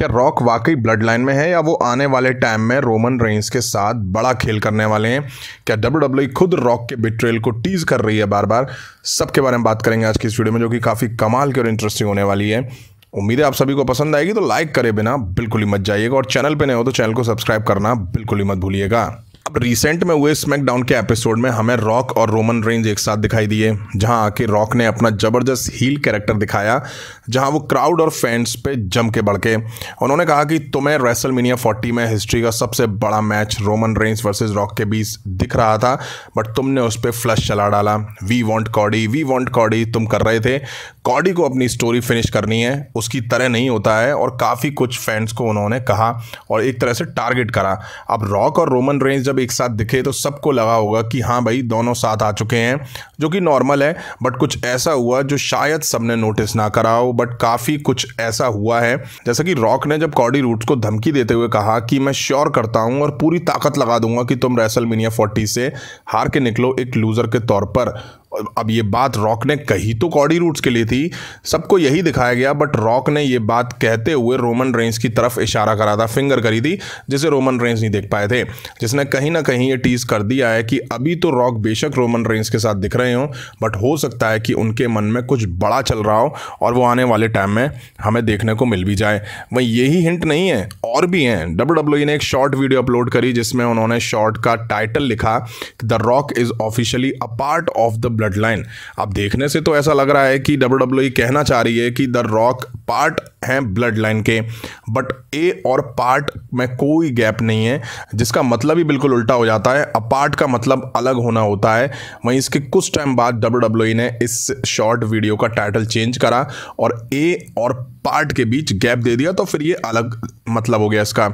क्या रॉक वाकई blood line में है या वो आने वाले टाइम में रोमन रेंस के साथ बड़ा खेल करने वाले हैं क्या डब्ल्यू डब्ल्यू e खुद रॉक के बिट्रेल को टीज कर रही है बार बार सबके बारे में बात करेंगे आज की इस वीडियो में जो कि काफ़ी कमाल की और इंटरेस्टिंग होने वाली है उम्मीद है आप सभी को पसंद आएगी तो लाइक करे बिना बिल्कुल ही मत जाइएगा और चैनल पर नहीं हो तो चैनल को सब्सक्राइब करना बिल्कुल ही मत भूलिएगा अब रिसेंट में हुए स्मैकडाउन के एपिसोड में हमें रॉक और रोमन रेंज एक साथ दिखाई दिए जहां आके रॉक ने अपना जबरदस्त हील कैरेक्टर दिखाया जहां वो क्राउड और फैंस पे जम के बढ़ के उन्होंने कहा कि तुम्हें रेसल मीनिया फोर्टी में हिस्ट्री का सबसे बड़ा match Roman Reigns versus Rock के बीच दिख रहा था बट तुमने उस पर फ्लश चला डाला we want Cody we want Cody तुम कर रहे थे कॉडी को अपनी स्टोरी फिनिश करनी है उसकी तरह नहीं होता है और काफ़ी कुछ फैंस को उन्होंने कहा और एक तरह से टारगेट करा अब रॉक और रोमन रेंज जब एक साथ दिखे तो सबको लगा होगा कि हाँ भाई दोनों साथ आ चुके हैं जो कि नॉर्मल है बट कुछ ऐसा हुआ जो शायद सबने नोटिस ना करा हो बट काफ़ी कुछ ऐसा हुआ है जैसा कि रॉक ने जब कॉडी रूट्स को धमकी देते हुए कहा कि मैं श्योर करता हूँ और पूरी ताकत लगा दूंगा कि तुम रेसल मीनिया से हार के निकलो एक लूज़र के तौर पर अब ये बात रॉक ने कही तो कॉडी रूट्स के लिए थी सबको यही दिखाया गया बट रॉक ने ये बात कहते हुए रोमन रेंज की तरफ इशारा करा था फिंगर करी थी जिसे रोमन रेंज नहीं देख पाए थे जिसने कहीं कहीं ना कहीं ये टीज कर दिया है कि अभी तो रॉक बेशक रोमन रेंस के साथ दिख रहे हों बट हो सकता है कि उनके मन में कुछ बड़ा चल रहा हो और वो आने वाले टाइम में हमें देखने को मिल भी जाए वहीं यही हिंट नहीं है और भी हैं डब्ल्यू डब्ल्यू e ने एक शॉर्ट वीडियो अपलोड करी जिसमें उन्होंने शॉर्ट का टाइटल लिखा the Rock is officially a part of the Bloodline अब देखने से तो ऐसा लग रहा है कि डब्ल्यू डब्ल्यू e कहना चाह रही है कि द रॉक पार्ट हैं ब्लड लाइन के बट ए और पार्ट में कोई गैप नहीं है जिसका मतलब ही बिल्कुल उल्टा हो जाता है अपार्ट का मतलब अलग होना होता है वहीं इसके कुछ टाइम बाद डब्ल्यू e ने इस शॉर्ट वीडियो का टाइटल चेंज करा और ए और पार्ट के बीच गैप दे दिया तो फिर ये अलग मतलब हो गया इसका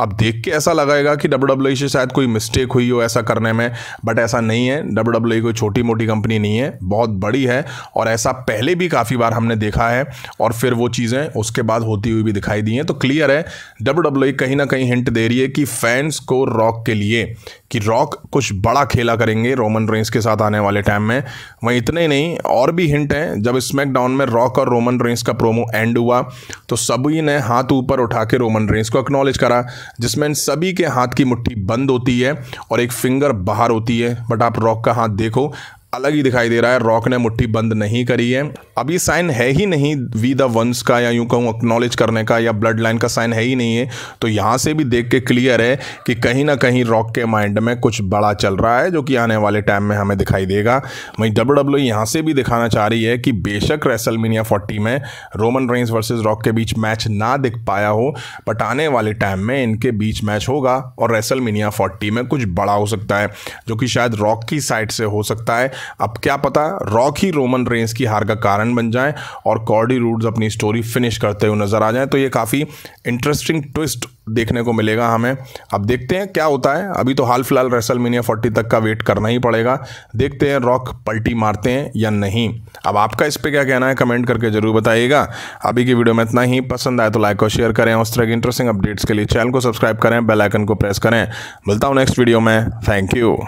अब देख के ऐसा लगाएगा कि डब्ल्यू डब्ल्यू e से शायद कोई मिस्टेक हुई हो ऐसा करने में बट ऐसा नहीं है डब्ल्यू डब्ल्यू e कोई छोटी मोटी कंपनी नहीं है बहुत बड़ी है और ऐसा पहले भी काफ़ी बार हमने देखा है और फिर वो चीज़ें उसके बाद होती हुई भी दिखाई दी हैं तो क्लियर है डब्ल्यू डब्ल्यू e कहीं ना कहीं हिंट दे रही है कि फैंस को रॉक के लिए कि रॉक कुछ बड़ा खेला करेंगे रोमन रेंस के साथ आने वाले टाइम में वहीं इतने ही नहीं और भी हिंट हैं जब स्मैकडाउन में रॉक और रोमन रेंस का प्रोमो एंड हुआ तो सभी ने हाथ ऊपर उठा के रोमन ऑन रेंज को एक्नॉलेज करा जिसमें इन सभी के हाथ की मुट्ठी बंद होती है और एक फिंगर बाहर होती है बट आप रॉक का हाथ देखो अलग ही दिखाई दे रहा है रॉक ने मुट्ठी बंद नहीं करी है अभी साइन है ही नहीं वी द वंस का या यूं कहूँ एक्नोलेज करने का या ब्लड लाइन का साइन है ही नहीं है तो यहाँ से भी देख के क्लियर है कि कहीं ना कहीं रॉक के माइंड में कुछ बड़ा चल रहा है जो कि आने वाले टाइम में हमें दिखाई देगा वहीं डब्ल्यू डब्ल्यू e यहाँ से भी दिखाना चाह रही है कि बेशक रेसलमीनिया फोर्टी में रोमन रेंस वर्सेज रॉक के बीच मैच ना दिख पाया हो बट आने वाले टाइम में इनके बीच मैच होगा और रेसलमीनिया फोर्टी में कुछ बड़ा हो सकता है जो कि शायद रॉक की साइड से हो सकता है अब क्या पता रॉक ही रोमन रेंस की हार का कारण बन जाए और कॉर्डी रूड्स अपनी स्टोरी फिनिश करते हुए नज़र आ जाए तो ये काफ़ी इंटरेस्टिंग ट्विस्ट देखने को मिलेगा हमें अब देखते हैं क्या होता है अभी तो हाल फिलहाल रेसल मीनिया फोर्टी तक का वेट करना ही पड़ेगा देखते हैं रॉक पलटी मारते हैं या नहीं अब आपका इस पर क्या कहना है कमेंट करके जरूर बताइएगा अभी की वीडियो में इतना ही पसंद आए तो लाइक और शेयर करें उस तरह के इंटरेस्टिंग अपडेट्स के लिए चैनल को सब्सक्राइब करें बेलाइकन को प्रेस करें मिलता हूँ नेक्स्ट वीडियो में थैंक यू